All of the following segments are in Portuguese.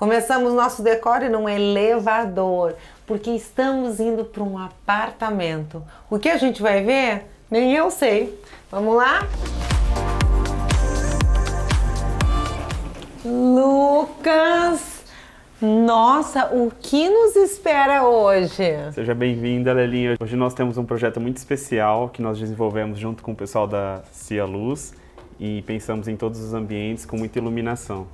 Começamos nosso decore num elevador, porque estamos indo para um apartamento. O que a gente vai ver? Nem eu sei. Vamos lá? Lucas! Nossa, o que nos espera hoje? Seja bem-vinda, Lelinha. Hoje nós temos um projeto muito especial que nós desenvolvemos junto com o pessoal da Cia Luz e pensamos em todos os ambientes com muita iluminação.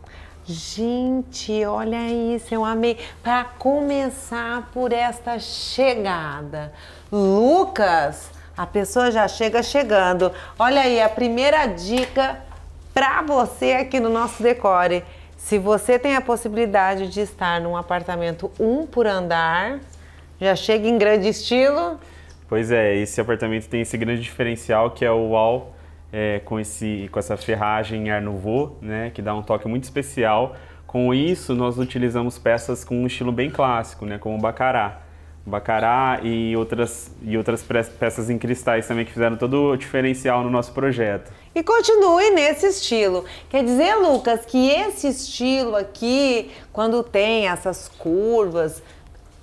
Gente, olha isso, eu amei. Para começar por esta chegada, Lucas, a pessoa já chega chegando. Olha aí a primeira dica para você aqui no nosso decore. Se você tem a possibilidade de estar num apartamento um por andar, já chega em grande estilo. Pois é, esse apartamento tem esse grande diferencial que é o wall é, com, esse, com essa ferragem Art Nouveau, né, que dá um toque muito especial. Com isso, nós utilizamos peças com um estilo bem clássico, né, como o bacará. Bacará e outras, e outras peças em cristais também que fizeram todo o diferencial no nosso projeto. E continue nesse estilo. Quer dizer, Lucas, que esse estilo aqui, quando tem essas curvas,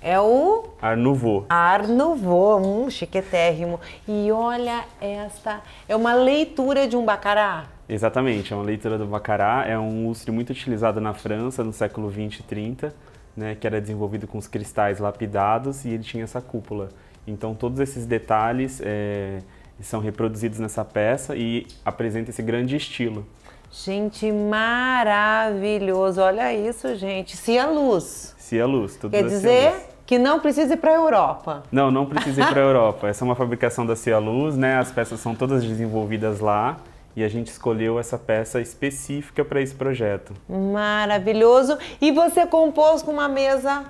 é o. Ar Nouveau. Ar Nouveau, um chiquetérrimo. E olha esta. É uma leitura de um bacará. Exatamente, é uma leitura do bacará. É um lustre muito utilizado na França no século 20 e 30, né, que era desenvolvido com os cristais lapidados e ele tinha essa cúpula. Então, todos esses detalhes é, são reproduzidos nessa peça e apresenta esse grande estilo. Gente, maravilhoso! Olha isso, gente. Se a luz. Se a luz, tudo Quer dizer, que não precisa ir para a Europa. Não, não precisa ir para a Europa. Essa é uma fabricação da Luz, né? As peças são todas desenvolvidas lá e a gente escolheu essa peça específica para esse projeto. Maravilhoso! E você compôs com uma mesa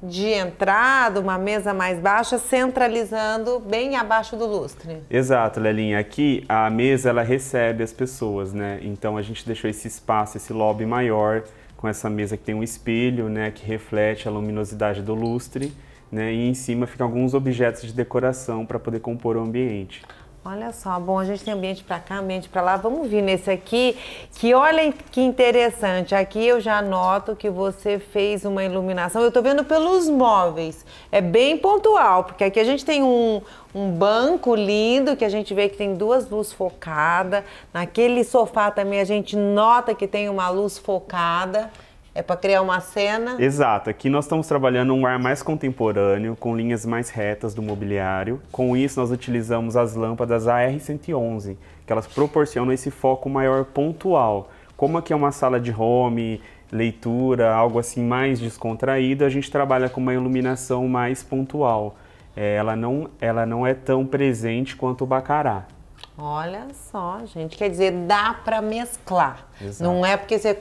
de entrada, uma mesa mais baixa, centralizando bem abaixo do lustre. Exato, Lelinha. Aqui a mesa ela recebe as pessoas, né? Então a gente deixou esse espaço, esse lobby maior com essa mesa que tem um espelho, né, que reflete a luminosidade do lustre, né, e em cima ficam alguns objetos de decoração para poder compor o ambiente. Olha só, bom, a gente tem ambiente para cá, ambiente para lá. Vamos vir nesse aqui, que olha que interessante. Aqui eu já noto que você fez uma iluminação. Eu estou vendo pelos móveis. É bem pontual, porque aqui a gente tem um, um banco lindo que a gente vê que tem duas luzes focadas. Naquele sofá também a gente nota que tem uma luz focada. É para criar uma cena. Exato. Aqui nós estamos trabalhando um ar mais contemporâneo, com linhas mais retas do mobiliário. Com isso, nós utilizamos as lâmpadas AR111, que elas proporcionam esse foco maior pontual. Como aqui é uma sala de home, leitura, algo assim mais descontraído, a gente trabalha com uma iluminação mais pontual. É, ela, não, ela não é tão presente quanto o bacará. Olha só, gente. Quer dizer, dá para mesclar. Exato. Não é porque você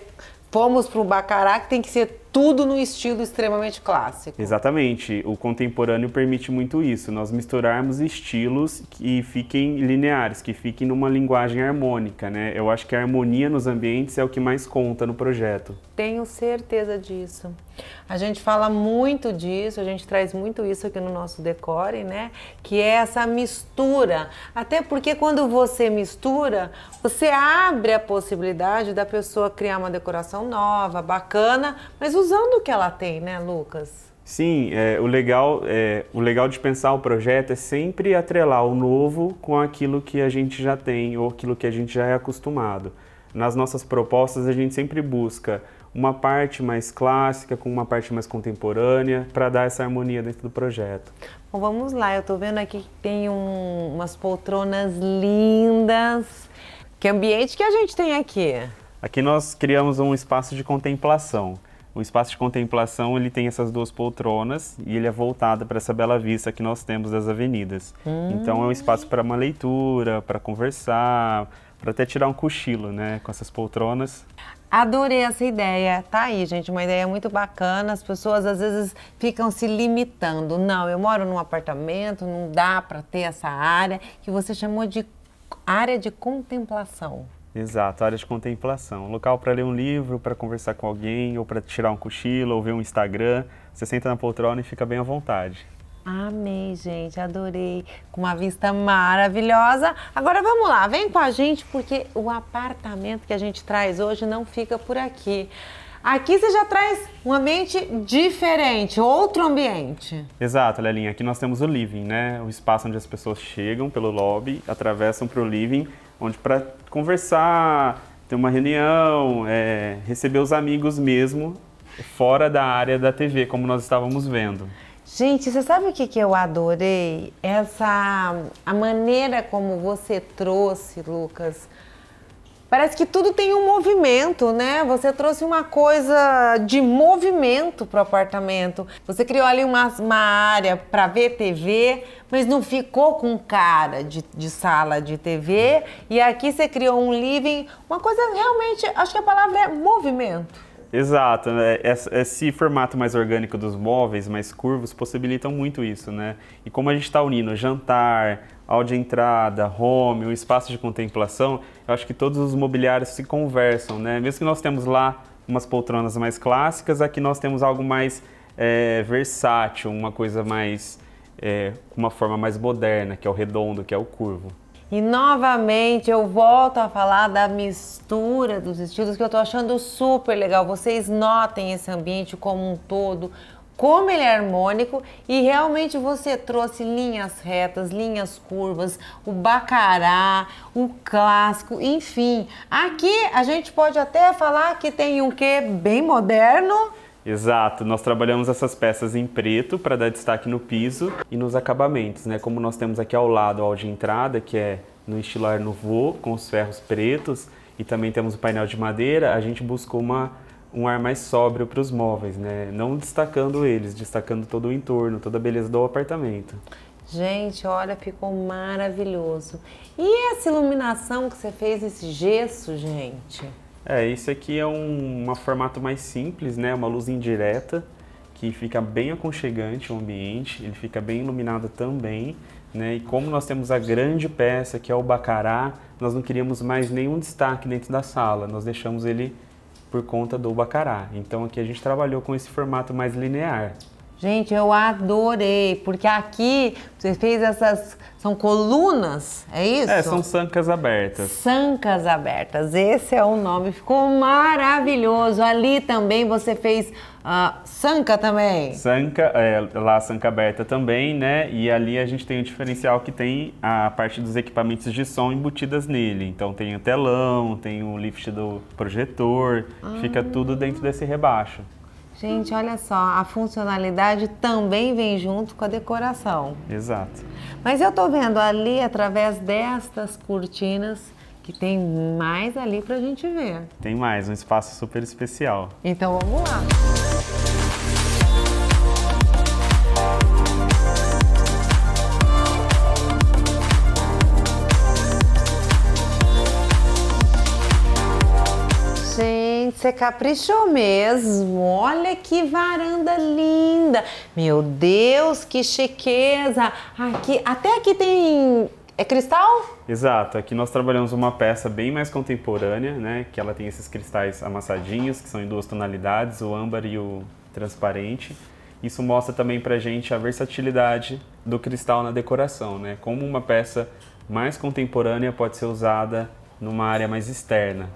Fomos para o Bacará, que tem que ser tudo no estilo extremamente clássico. Exatamente. O contemporâneo permite muito isso, nós misturarmos estilos que fiquem lineares, que fiquem numa linguagem harmônica, né? Eu acho que a harmonia nos ambientes é o que mais conta no projeto. Tenho certeza disso. A gente fala muito disso, a gente traz muito isso aqui no nosso decore, né? Que é essa mistura. Até porque quando você mistura, você abre a possibilidade da pessoa criar uma decoração nova, bacana, mas usando o que ela tem, né, Lucas? Sim, é, o, legal, é, o legal de pensar o projeto é sempre atrelar o novo com aquilo que a gente já tem ou aquilo que a gente já é acostumado. Nas nossas propostas, a gente sempre busca uma parte mais clássica com uma parte mais contemporânea para dar essa harmonia dentro do projeto. Bom, vamos lá. Eu estou vendo aqui que tem um, umas poltronas lindas. Que ambiente que a gente tem aqui? Aqui nós criamos um espaço de contemplação. O espaço de contemplação ele tem essas duas poltronas e ele é voltado para essa bela vista que nós temos das avenidas. Hum. Então é um espaço para uma leitura, para conversar, para até tirar um cochilo, né, com essas poltronas. Adorei essa ideia. Tá aí, gente, uma ideia muito bacana. As pessoas às vezes ficam se limitando. Não, eu moro num apartamento, não dá para ter essa área que você chamou de área de contemplação. Exato, área de contemplação. Local para ler um livro, para conversar com alguém, ou para tirar um cochilo, ou ver um Instagram. Você senta na poltrona e fica bem à vontade. Amei, gente, adorei. Com uma vista maravilhosa. Agora vamos lá, vem com a gente porque o apartamento que a gente traz hoje não fica por aqui. Aqui você já traz um ambiente diferente, outro ambiente. Exato, Lelinha. Aqui nós temos o living, né? O espaço onde as pessoas chegam pelo lobby, atravessam para o living, onde para conversar, ter uma reunião, é, receber os amigos mesmo, fora da área da TV, como nós estávamos vendo. Gente, você sabe o que, que eu adorei? Essa a maneira como você trouxe, Lucas. Parece que tudo tem um movimento, né? Você trouxe uma coisa de movimento para o apartamento. Você criou ali uma, uma área para ver TV, mas não ficou com cara de, de sala de TV. E aqui você criou um living, uma coisa realmente, acho que a palavra é movimento. Exato, né? esse formato mais orgânico dos móveis, mais curvos, possibilitam muito isso, né? E como a gente está unindo jantar, áudio entrada, home, um espaço de contemplação, eu acho que todos os mobiliários se conversam, né? Mesmo que nós temos lá umas poltronas mais clássicas, aqui nós temos algo mais é, versátil, uma coisa mais... É, uma forma mais moderna, que é o redondo, que é o curvo. E novamente eu volto a falar da mistura dos estilos que eu tô achando super legal. Vocês notem esse ambiente como um todo, como ele é harmônico e realmente você trouxe linhas retas, linhas curvas, o bacará, o clássico, enfim. Aqui a gente pode até falar que tem um quê bem moderno, Exato, nós trabalhamos essas peças em preto para dar destaque no piso e nos acabamentos, né? Como nós temos aqui ao lado o de entrada, que é no estilo Art Nouveau, com os ferros pretos, e também temos o painel de madeira, a gente buscou uma, um ar mais sóbrio para os móveis, né? Não destacando eles, destacando todo o entorno, toda a beleza do apartamento. Gente, olha, ficou maravilhoso. E essa iluminação que você fez, esse gesso, gente? É, esse aqui é um, formato mais simples, né? Uma luz indireta que fica bem aconchegante o ambiente, ele fica bem iluminado também, né? E como nós temos a grande peça, que é o bacará, nós não queríamos mais nenhum destaque dentro da sala, nós deixamos ele por conta do bacará. Então aqui a gente trabalhou com esse formato mais linear. Gente, eu adorei, porque aqui você fez essas. São colunas, é isso? É, são sancas abertas. Sancas abertas, esse é o nome, ficou maravilhoso. Ali também você fez uh, sanca também? Sanca, é, lá sanca aberta também, né? E ali a gente tem o diferencial que tem a parte dos equipamentos de som embutidas nele. Então tem o telão, tem o lift do projetor, ah. fica tudo dentro desse rebaixo. Gente, olha só, a funcionalidade também vem junto com a decoração. Exato. Mas eu estou vendo ali, através destas cortinas, que tem mais ali para a gente ver. Tem mais, um espaço super especial. Então vamos lá. Você caprichou mesmo. Olha que varanda linda. Meu Deus, que chiqueza. Aqui, até aqui tem é cristal? Exato. Aqui nós trabalhamos uma peça bem mais contemporânea, né? Que ela tem esses cristais amassadinhos, que são em duas tonalidades, o âmbar e o transparente. Isso mostra também pra gente a versatilidade do cristal na decoração, né? Como uma peça mais contemporânea pode ser usada numa área mais externa.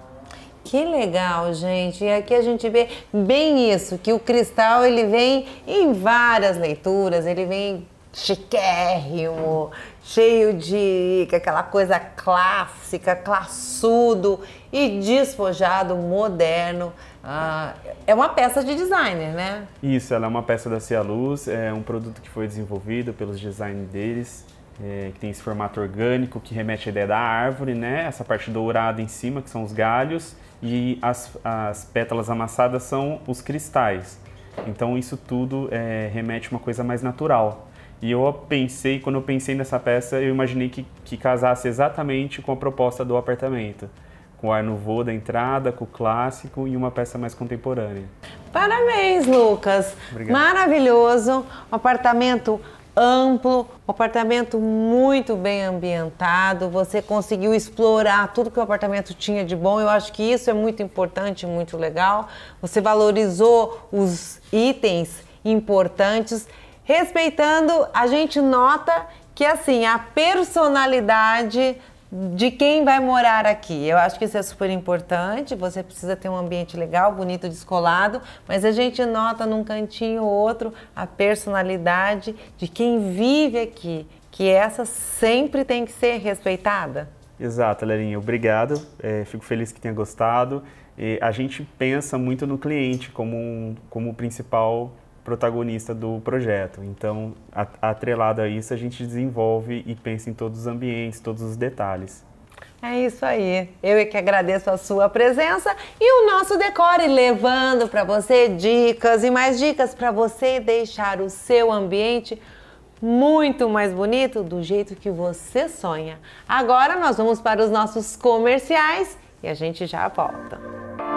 Que legal, gente. E aqui a gente vê bem isso, que o cristal ele vem em várias leituras, ele vem chiquérrimo, cheio de aquela coisa clássica, classudo e despojado, moderno. Ah, é uma peça de designer, né? Isso, ela é uma peça da Cia Luz, é um produto que foi desenvolvido pelos designers deles é, que tem esse formato orgânico, que remete à ideia da árvore, né? Essa parte dourada em cima, que são os galhos, e as, as pétalas amassadas são os cristais. Então isso tudo é, remete a uma coisa mais natural. E eu pensei, quando eu pensei nessa peça, eu imaginei que, que casasse exatamente com a proposta do apartamento. Com o ar voo da entrada, com o clássico e uma peça mais contemporânea. Parabéns, Lucas! Obrigado. Maravilhoso! Um apartamento amplo, um apartamento muito bem ambientado, você conseguiu explorar tudo que o apartamento tinha de bom. Eu acho que isso é muito importante, muito legal. Você valorizou os itens importantes, respeitando, a gente nota que assim, a personalidade de quem vai morar aqui. Eu acho que isso é super importante. Você precisa ter um ambiente legal, bonito, descolado, mas a gente nota num cantinho ou outro a personalidade de quem vive aqui, que essa sempre tem que ser respeitada. Exato, Lerinha. Obrigado. É, fico feliz que tenha gostado. E a gente pensa muito no cliente como, um, como o principal protagonista do projeto. Então, atrelado a isso, a gente desenvolve e pensa em todos os ambientes, todos os detalhes. É isso aí. Eu é que agradeço a sua presença e o nosso decore levando para você dicas e mais dicas para você deixar o seu ambiente muito mais bonito do jeito que você sonha. Agora nós vamos para os nossos comerciais e a gente já volta.